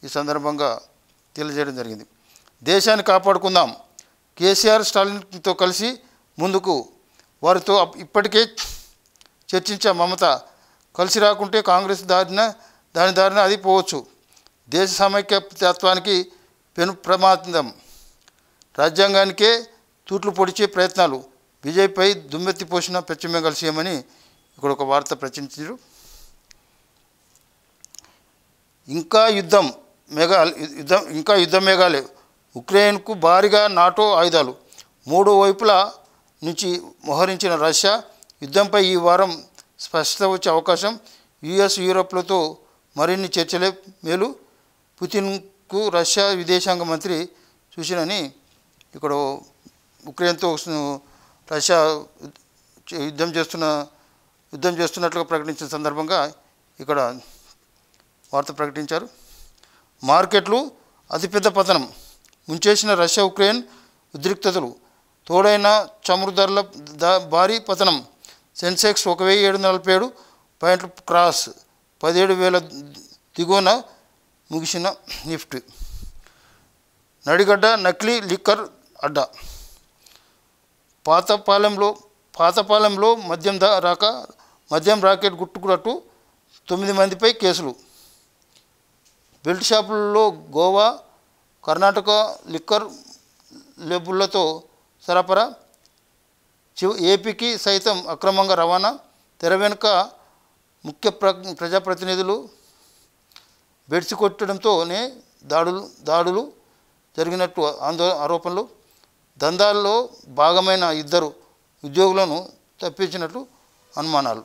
ఈ సందర్భంగా తెలియజేయడం జరిగింది దేశాన్ని కాపాడుకుందాం కేసీఆర్ స్టాలిన్తో కలిసి ముందుకు వారితో ఇప్పటికే చర్చించే మమత కలిసి రాకుంటే కాంగ్రెస్ దారిన దాని దారిన అది పోవచ్చు దేశ సమైక్యతత్వానికి పెను ప్రమాదం రాజ్యాంగానికే తూట్లు పొడిచే ప్రయత్నాలు బీజేపీపై దుమ్మెత్తి పోసిన పెచ్చమెగల్ సీఎం అని ఇక్కడ ఒక వార్త ప్రచురించారు ఇంకా యుద్ధం మేఘాల యుద్ధం ఇంకా యుద్ధం మేఘాలే ఉక్రెయిన్కు భారీగా నాటో ఆయుధాలు మూడు వైపుల నుంచి మోహరించిన రష్యా యుద్ధంపై ఈ వారం స్పష్టత వచ్చే అవకాశం యుఎస్ యూరోప్లతో మరిన్ని చర్చలే మేలు పుతిన్కు రష్యా విదేశాంగ మంత్రి చూసినని ఇక్కడ ఉక్రెయిన్తో రష్యా యుద్ధం చేస్తున్న యుద్ధం చేస్తున్నట్లుగా ప్రకటించిన సందర్భంగా ఇక్కడ వార్త ప్రకటించారు మార్కెట్లు అతిపెద్ద పతనం ముంచేసిన రష్యా ఉక్రెయిన్ ఉద్రిక్తతలు తోడైన చమురు ధరల భారీ పతనం సెన్సెక్స్ ఒక వెయ్యి ఏడు నలభై ఏడు పాయింట్లు క్రాస్ పదిహేడు వేల దిగువన ముగిసిన నిఫ్టీ నడిగడ్డ నకిలీ లిక్కర్ అడ్డా పాతపాలెంలో పాతపాలెంలో మద్యం రాక మద్యం రాకెట్ గుట్టుకున్నట్టు తొమ్మిది మందిపై కేసులు బెల్ట్ షాపుల్లో గోవా కర్ణాటక లిక్కర్ లెబుళ్లతో సరఫరా ఏపీకి సైతం అక్రమంగా రవాణా తెర వెనుక ముఖ్య ప్ర ప్రజాప్రతినిధులు బెడ్సి కొట్టడంతోనే దాడులు దాడులు జరిగినట్టు ఆందో ఆరోపణలు దందాల్లో భాగమైన ఇద్దరు ఉద్యోగులను తప్పించినట్లు అనుమానాలు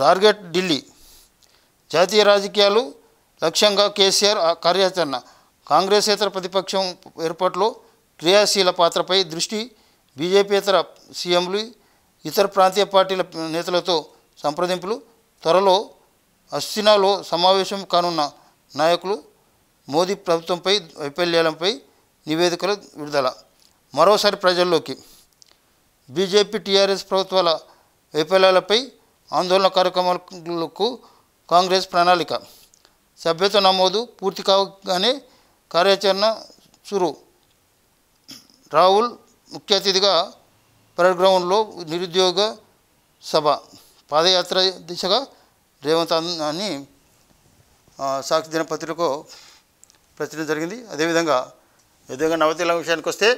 టార్గెట్ ఢిల్లీ జాతీయ రాజకీయాలు లక్ష్యంగా కేసీఆర్ కార్యాచరణ కాంగ్రెసేతర ప్రతిపక్షం ఏర్పాటులో క్రియాశీల పాత్రపై దృష్టి బీజేపీతర సీఎంలు ఇతర ప్రాంతీయ పార్టీల నేతలతో సంప్రదింపులు త్వరలో అస్సినాలో సమావేశం కానున్న నాయకులు మోదీ ప్రభుత్వంపై వైఫల్యాలపై నివేదికలు విడుదల మరోసారి ప్రజల్లోకి బీజేపీ టీఆర్ఎస్ ప్రభుత్వాల వైఫల్యాలపై ఆందోళన కార్యక్రమాలకు కాంగ్రెస్ ప్రణాళిక సభ్యత నమోదు పూర్తి కాగానే కార్యాచరణ చురు రాహుల్ ముఖ్య అతిథిగా పరేడ్ గ్రౌండ్లో నిరుద్యోగ సభ పాదయాత్ర దిశగా రేవంత్ అని సాక్షి దినపత్రికకు ప్రచురించడం జరిగింది అదేవిధంగా విధంగా నవతీల విషయానికి వస్తే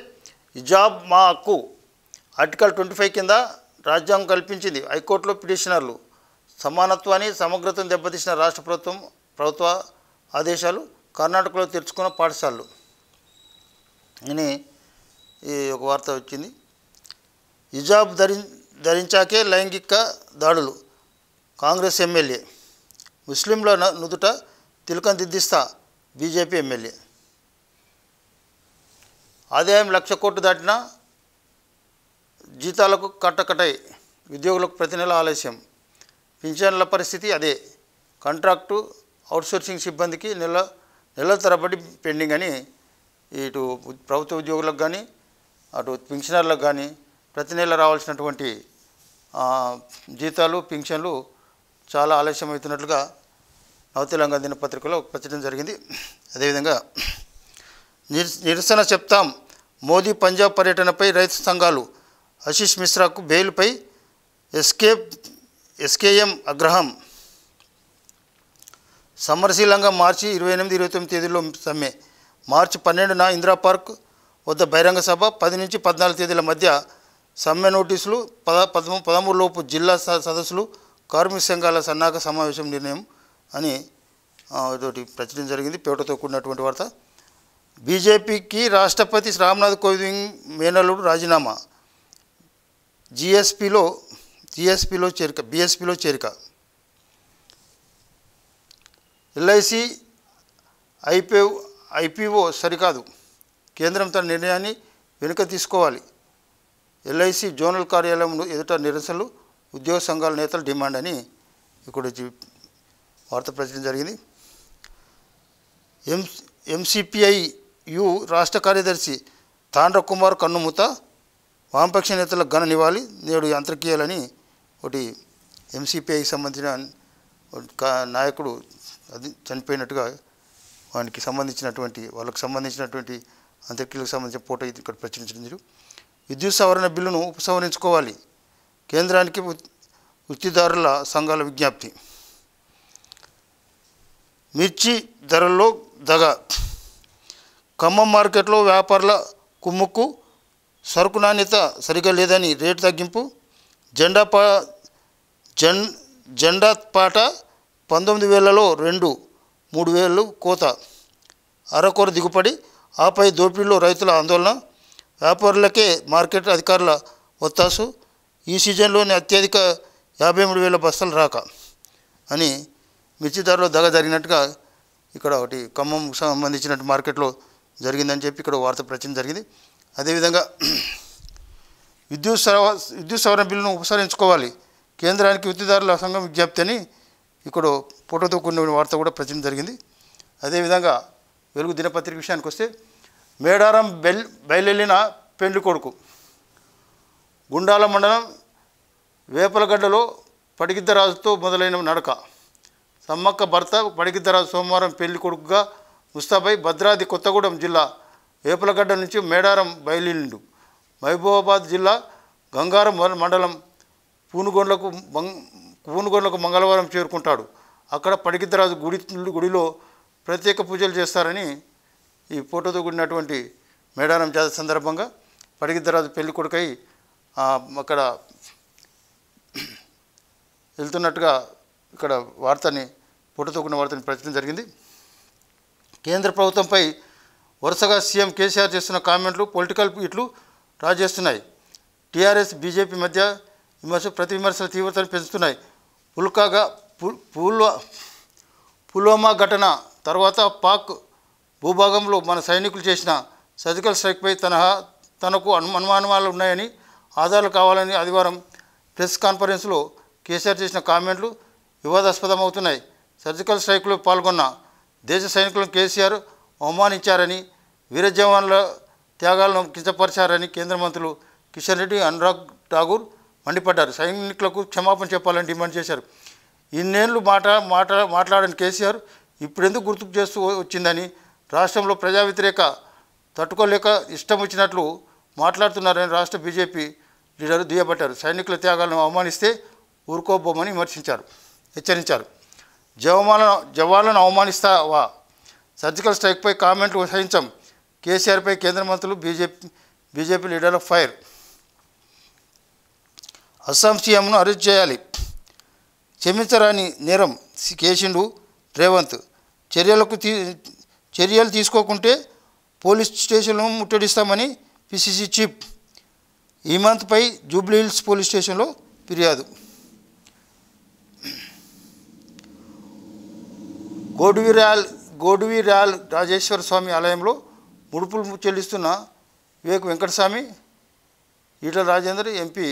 ఇజాబ్ మా హక్కు ఆర్టికల్ ట్వంటీ ఫైవ్ కింద రాజ్యాంగం కల్పించింది హైకోర్టులో పిటిషనర్లు సమానత్వాన్ని సమగ్రతను దెబ్బతీసిన రాష్ట్ర ప్రభుత్వం ప్రభుత్వ ఆదేశాలు కర్ణాటకలో తెరుచుకున్న పాఠశాలలు అని ఈ ఒక వార్త వచ్చింది హిజాబ్ ధరి ధరించాకే లైంగిక దాడులు కాంగ్రెస్ ఎమ్మెల్యే ముస్లింల నుదుట తిలకం దిద్దిస్తా బీజేపీ ఎమ్మెల్యే ఆదాయం లక్ష కోట్లు దాటినా జీతాలకు కట్టకటై ఉద్యోగులకు ప్రతి నెల ఆలస్యం పింఛన్ల పరిస్థితి అదే కాంట్రాక్టు అవుట్సోర్సింగ్ సిబ్బందికి నెల నెలల తరబడి పెండింగ్ అని ఇటు ప్రభుత్వ ఉద్యోగులకు కానీ అటు పింఛనర్లకు కానీ ప్రతి నెల రావాల్సినటువంటి జీతాలు పింఛన్లు చాలా ఆలస్యం అవుతున్నట్లుగా అవతలంగా దిన పత్రికలో ప్రచురించడం జరిగింది అదేవిధంగా నిర్ నిరసన చెప్తాం మోదీ పంజాబ్ పర్యటనపై రైతు సంఘాలు ఆశీష్ మిశ్రాకు బెయిల్పై ఎస్కే ఎస్కేఎం అగ్రహం సమరశీలంగా మార్చి ఇరవై ఎనిమిది ఇరవై తొమ్మిది తేదీలో సమ్మె మార్చి పన్నెండున ఇందిరా పార్క్ వద్ద బహిరంగ సభ పది నుంచి పద్నాలుగు తేదీల మధ్య సమ్మె నోటీసులు పద పదమూడు లోపు జిల్లా సదస్సులు కార్మిక సంఘాల సన్నాహక సమావేశం నిర్ణయం అని తోటి ప్రచురం జరిగింది పేటతో కూడినటువంటి వార్త బీజేపీకి రాష్ట్రపతి రామ్నాథ్ కోవింద్ మేనల్లుడు రాజీనామా జిఎస్పిలో జిఎస్పిలో చేరిక బిఎస్పిలో చేరిక ఎల్ఐసి ఐపీ ఐపీఓ సరికాదు కేంద్రం తన నిర్ణయాన్ని వెనుక తీసుకోవాలి ఎల్ఐసి జోనల్ కార్యాలయంలో ఎదుట నిరసనలు ఉద్యోగ సంఘాల నేతలు డిమాండ్ అని ఇక్కడ వార్త ప్రచురణ జరిగింది ఎం ఎంసిపిఐయు యు రాష్ట్ర కార్యదర్శి తాండ్ర కుమార్ కన్నుమూత వామపక్ష నేతల ఘన నివాళి నేడు అంతర్కీయాలని ఒకటి ఎంసీపీఐ సంబంధించిన నాయకుడు అది చనిపోయినట్టుగా వానికి సంబంధించినటువంటి వాళ్ళకి సంబంధించినటువంటి అంత్యక్రియలకు సంబంధించిన పోటీ ఇక్కడ ప్రచురించడం ప్రచురించారు విద్యుత్ సవరణ బిల్లును ఉపసంహరించుకోవాలి కేంద్రానికి వృత్తిదారుల సంఘాల విజ్ఞప్తి మిర్చి ధరల్లో దగ ఖమ్మం మార్కెట్లో వ్యాపారుల కుమ్ముకు సరుకు నాణ్యత సరిగా లేదని రేటు తగ్గింపు జెండా పా జెం జెండా పాట పంతొమ్మిది వేలలో రెండు మూడు వేలు కోత అరకొర దిగుబడి ఆపై దోపిడీలో రైతుల ఆందోళన వ్యాపారులకే మార్కెట్ అధికారుల ఒత్తాసు ఈ సీజన్లోనే అత్యధిక యాభై మూడు వేల బస్తాలు రాక అని మిర్చి ధరలో దగ జరిగినట్టుగా ఇక్కడ ఒకటి ఖమ్మం సంబంధించినట్టు మార్కెట్లో జరిగిందని చెప్పి ఇక్కడ వార్త ప్రచారం జరిగింది అదేవిధంగా విద్యుత్ సరఫరా విద్యుత్ సవరణ బిల్లును ఉపసరించుకోవాలి కేంద్రానికి విద్యుత్దారుల సంఘం విజ్ఞప్తి అని ఇక్కడ ఫోటోతో కూడిన వార్త కూడా ప్రచారం జరిగింది అదేవిధంగా వెలుగు దినపత్రిక విషయానికి వస్తే మేడారం బెల్ బయలువెళ్ళిన పెండ్లి కొడుకు గుండాల మండలం వేపలగడ్డలో పడిగిద్దరాజుతో మొదలైన నడక తమ్మక్క భర్త పడికిద్దర సోమవారం పెళ్లి కొడుకుగా ముస్తాబై భద్రాది కొత్తగూడెం జిల్లా వేపలగడ్డ నుంచి మేడారం బయలుదేరిండు మహబూబాబాద్ జిల్లా గంగారం మండలం పూనుగొండలకు మంగ్ పూనుగొండలకు మంగళవారం చేరుకుంటాడు అక్కడ పడికిద్దరాజు గుడి గుడిలో ప్రత్యేక పూజలు చేస్తారని ఈ ఫోటోతో కూడినటువంటి మేడారం జాతర సందర్భంగా పడిగిద్దరాజు పెళ్లి కొడుకై అక్కడ వెళ్తున్నట్టుగా ఇక్కడ వార్తని ఫోటోతో కూడిన వార్తను ప్రచురించడం జరిగింది కేంద్ర ప్రభుత్వంపై వరుసగా సీఎం కేసీఆర్ చేస్తున్న కామెంట్లు పొలిటికల్ ఇట్లు రాజేస్తున్నాయి టీఆర్ఎస్ బీజేపీ మధ్య విమర్శ ప్రతి విమర్శల తీవ్రతను పెంచుతున్నాయి పుల్కాగా పుల్వా పుల్వామా ఘటన తర్వాత పాక్ భూభాగంలో మన సైనికులు చేసిన సర్జికల్ స్ట్రైక్పై తనహా తనకు అనుమానాలు ఉన్నాయని ఆధారాలు కావాలని ఆదివారం ప్రెస్ కాన్ఫరెన్స్లో కేసీఆర్ చేసిన కామెంట్లు వివాదాస్పదమవుతున్నాయి సర్జికల్ స్ట్రైక్లో పాల్గొన్న దేశ సైనికులను కేసీఆర్ అవమానించారని వీర జవాన్ల త్యాగాలను కించపరిచారని కేంద్ర మంత్రులు కిషన్ రెడ్డి అనురాగ్ ఠాగూర్ మండిపడ్డారు సైనికులకు క్షమాపణ చెప్పాలని డిమాండ్ చేశారు ఇన్నేళ్లు మాట మాట మాట్లాడని కేసీఆర్ ఇప్పుడెందుకు గుర్తుకు చేస్తూ వచ్చిందని రాష్ట్రంలో ప్రజా వ్యతిరేక తట్టుకోలేక ఇష్టం వచ్చినట్లు మాట్లాడుతున్నారని రాష్ట్ర బీజేపీ లీడర్ దుయ్యబట్టారు సైనికుల త్యాగాలను అవమానిస్తే ఊరుకోబోమని విమర్శించారు హెచ్చరించారు జవాలను జవాన్లను అవమానిస్తావా సర్జికల్ స్ట్రైక్పై కామెంట్లు సహించాం కేసీఆర్పై కేంద్ర మంత్రులు BJP BJP off fire Assam సీఎంను అరెస్ట్ చేయాలి క్షమించరాని నేరం కేసిండు రేవంత్ చర్యలకు తీ చర్యలు తీసుకోకుంటే పోలీస్ స్టేషన్ను ముట్టడిస్తామని పిసిసి చీఫ్ ఈ మంత్పై జూబ్లీహిల్స్ పోలీస్ స్టేషన్లో ఫిర్యాదు గోడువిరాల్ గోడువిరాల్ రాజేశ్వర స్వామి ఆలయంలో ముడుపులు చెల్లిస్తున్న వివేక్ వెంకటస్వామి ఈటల రాజేందర్ ఎంపీ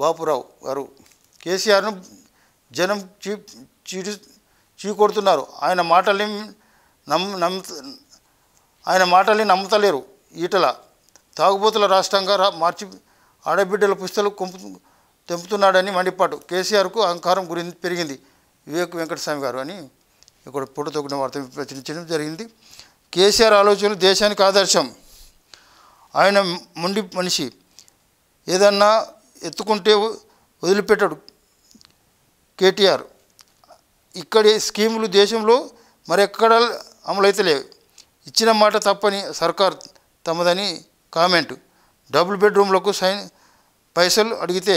బాపురావు గారు కేసీఆర్ను జనం చీ చీడి చీకొడుతున్నారు ఆయన మాటల్ని నమ్ నమ్ ఆయన మాటల్ని నమ్మతలేరు ఈటల తాగుబోతుల రాష్ట్రంగా మార్చి ఆడబిడ్డల పుస్తలు కొంపు తెంపుతున్నాడని మండిపాటు కేసీఆర్కు అహంకారం గురి పెరిగింది వివేక్ వెంకటస్వామి గారు అని ఇక్కడ పూట తొక్కిన వార్త ప్రచురించడం జరిగింది కేసీఆర్ ఆలోచనలు దేశానికి ఆదర్శం ఆయన మొండి మనిషి ఏదన్నా ఎత్తుకుంటే వదిలిపెట్టడు కేటీఆర్ ఇక్కడి స్కీములు దేశంలో మరెక్కడ అమలైతలేవు ఇచ్చిన మాట తప్పని సర్కార్ తమదని కామెంట్ డబుల్ బెడ్రూమ్లకు సైన్ పైసలు అడిగితే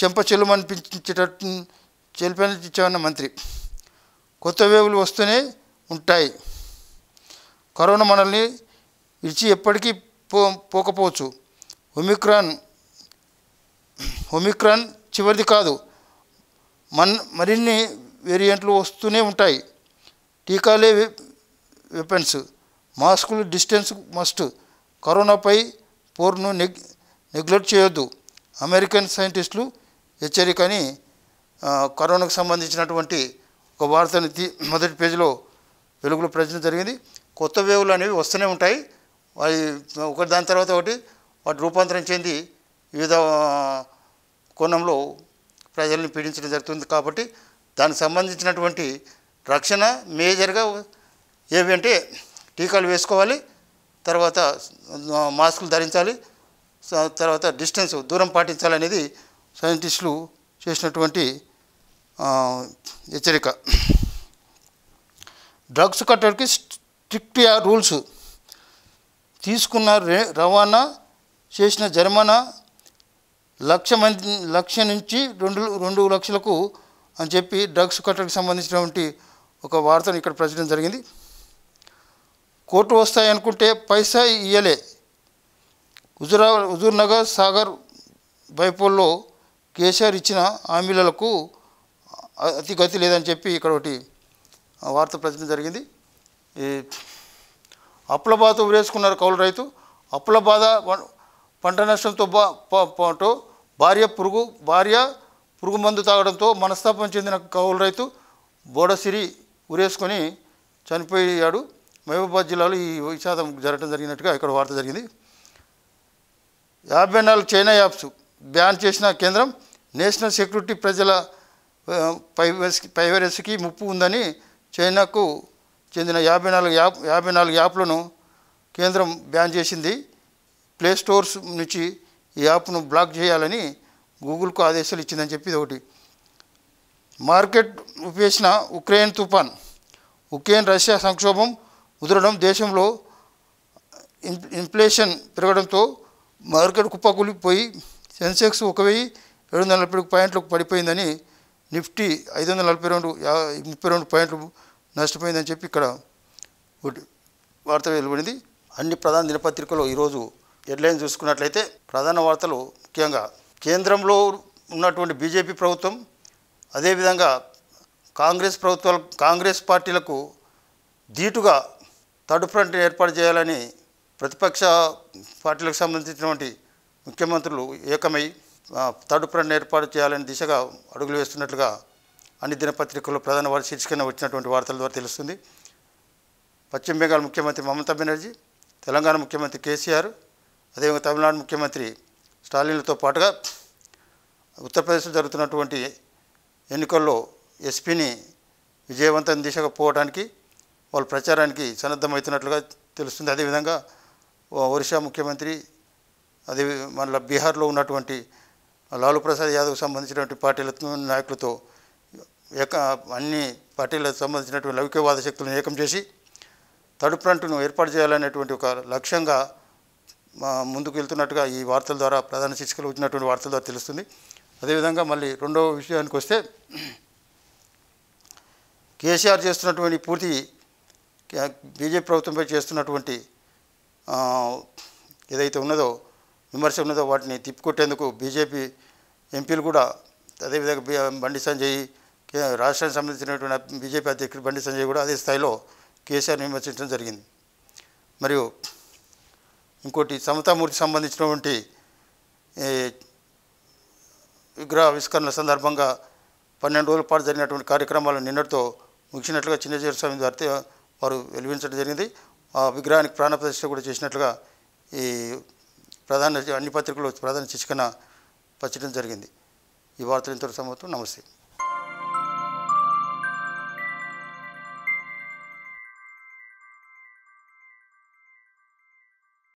చెంప చెల్లుమనిపించేటట్టు చెల్పనిచ్చామన్న మంత్రి కొత్త వేవులు వస్తూనే ఉంటాయి కరోనా మనల్ని విడిచి ఎప్పటికీ పో పోకపోవచ్చు ఒమిక్రాన్ ఒమిక్రాన్ చివరిది కాదు మన్ మరిన్ని వేరియంట్లు వస్తూనే ఉంటాయి టీకాలే వెపన్స్ మాస్కులు డిస్టెన్స్ మస్ట్ కరోనాపై పోర్ను నెగ్ నెగ్లెక్ట్ చేయొద్దు అమెరికన్ సైంటిస్టులు హెచ్చరికని కరోనాకు సంబంధించినటువంటి ఒక వార్తని తీ మొదటి పేజీలో వెలుగులో ప్రచురించడం జరిగింది కొత్త వేవులు అనేవి వస్తూనే ఉంటాయి అవి ఒకటి దాని తర్వాత ఒకటి వాటి రూపాంతరం చెంది వివిధ కోణంలో ప్రజల్ని పీడించడం జరుగుతుంది కాబట్టి దానికి సంబంధించినటువంటి రక్షణ మేజర్గా ఏవి అంటే టీకాలు వేసుకోవాలి తర్వాత మాస్కులు ధరించాలి తర్వాత డిస్టెన్స్ దూరం పాటించాలనేది సైంటిస్టులు చేసినటువంటి హెచ్చరిక డ్రగ్స్ కట్టడికి స్ట్రిక్ట్ రూల్స్ తీసుకున్న రవాణా చేసిన జరిమానా లక్ష మంది లక్ష నుంచి రెండు రెండు లక్షలకు అని చెప్పి డ్రగ్స్ కట్టడికి సంబంధించినటువంటి ఒక వార్తను ఇక్కడ ప్రచురించడం జరిగింది కోర్టు వస్తాయి అనుకుంటే పైసా ఇయ్యలే హుజురా హుజూర్నగర్ సాగర్ బైపోల్లో కేసీఆర్ ఇచ్చిన హామీలకు అతి గతి లేదని చెప్పి ఇక్కడ ఒకటి వార్త ప్రచారం జరిగింది ఈ అప్పుల బాధ ఉరేసుకున్నారు కౌలు రైతు అప్పుల బాధ పంట నష్టంతో బాటో భార్య పురుగు భార్య పురుగు మందు తాగడంతో మనస్తాపం చెందిన కౌలు రైతు బోడసిరి ఉరేసుకొని చనిపోయాడు మహబూబాద్ జిల్లాలో ఈ విషాదం జరగడం జరిగినట్టుగా ఇక్కడ వార్త జరిగింది యాభై నాలుగు చైనా యాప్స్ బ్యాన్ చేసిన కేంద్రం నేషనల్ సెక్యూరిటీ ప్రజల పై పై పైవైరస్కి ముప్పు ఉందని చైనాకు చెందిన యాభై నాలుగు యాప్ యాభై నాలుగు యాప్లను కేంద్రం బ్యాన్ చేసింది ప్లే స్టోర్స్ నుంచి ఈ యాప్ను బ్లాక్ చేయాలని గూగుల్కు ఆదేశాలు ఇచ్చిందని చెప్పి ఒకటి మార్కెట్ ఉపేసిన ఉక్రెయిన్ తుఫాన్ ఉక్రెయిన్ రష్యా సంక్షోభం ఉదరడం దేశంలో ఇన్ఫ్లేషన్ పెరగడంతో మార్కెట్ కుప్పకూలిపోయి సెన్సెక్స్ ఒక వెయ్యి ఏడు వందల నలభై పాయింట్లకు పడిపోయిందని నిఫ్టీ ఐదు వందల నలభై రెండు ముప్పై రెండు పాయింట్లు నష్టపోయిందని చెప్పి ఇక్కడ వార్త వెలువడింది అన్ని ప్రధాన దినపత్రికలు ఈరోజు హెడ్లైన్ చూసుకున్నట్లయితే ప్రధాన వార్తలు ముఖ్యంగా కేంద్రంలో ఉన్నటువంటి బీజేపీ ప్రభుత్వం అదేవిధంగా కాంగ్రెస్ ప్రభుత్వాలు కాంగ్రెస్ పార్టీలకు ధీటుగా థర్డ్ ఫ్రంట్ ఏర్పాటు చేయాలని ప్రతిపక్ష పార్టీలకు సంబంధించినటువంటి ముఖ్యమంత్రులు ఏకమై తడుపులను ఏర్పాటు చేయాలనే దిశగా అడుగులు వేస్తున్నట్లుగా అన్ని దినపత్రికల్లో ప్రధాన వారి శీర్షికన వచ్చినటువంటి వార్తల ద్వారా తెలుస్తుంది పశ్చిమ బెంగాల్ ముఖ్యమంత్రి మమతా బెనర్జీ తెలంగాణ ముఖ్యమంత్రి కేసీఆర్ అదేవిధంగా తమిళనాడు ముఖ్యమంత్రి స్టాలిన్లతో పాటుగా ఉత్తరప్రదేశ్లో జరుగుతున్నటువంటి ఎన్నికల్లో ఎస్పీని విజయవంతం దిశగా పోవడానికి వాళ్ళ ప్రచారానికి సన్నద్ధమవుతున్నట్లుగా తెలుస్తుంది అదేవిధంగా ఒరిస్సా ముఖ్యమంత్రి అదే మన బీహార్లో ఉన్నటువంటి లాలూ ప్రసాద్ యాదవ్ సంబంధించినటువంటి పార్టీలతో నాయకులతో ఏక అన్ని పార్టీలకు సంబంధించినటువంటి లౌకికవాద శక్తులను ఏకం చేసి థర్డ్ ఫ్రంట్ను ఏర్పాటు చేయాలనేటువంటి ఒక లక్ష్యంగా ముందుకు వెళ్తున్నట్టుగా ఈ వార్తల ద్వారా ప్రధాన శిక్షకులు వచ్చినటువంటి వార్తల ద్వారా తెలుస్తుంది అదేవిధంగా మళ్ళీ రెండవ విషయానికి వస్తే కేసీఆర్ చేస్తున్నటువంటి పూర్తి బీజేపీ ప్రభుత్వంపై చేస్తున్నటువంటి ఏదైతే ఉన్నదో విమర్శలతో వాటిని తిప్పికొట్టేందుకు బీజేపీ ఎంపీలు కూడా అదేవిధంగా బండి సంజయ్ రాష్ట్రానికి సంబంధించినటువంటి బీజేపీ అధ్యక్షుడు బండి సంజయ్ కూడా అదే స్థాయిలో కేసీఆర్ని విమర్శించడం జరిగింది మరియు ఇంకోటి సమతామూర్తికి సంబంధించినటువంటి విగ్రహ ఆవిష్కరణ సందర్భంగా పన్నెండు రోజుల పాటు జరిగినటువంటి కార్యక్రమాలు నిన్నటితో ముగిసినట్లుగా చిన్నజీర స్వామి వారి వారు వెలివించడం జరిగింది ఆ విగ్రహానికి ప్రాణప్రతిష్ఠ కూడా చేసినట్లుగా ఈ ప్రధాన అన్ని పత్రికలు ప్రధాన శిక్షణ పచ్చడం జరిగింది ఈ వార్తలు ఇంతవరకు సమవుతూ నమస్తే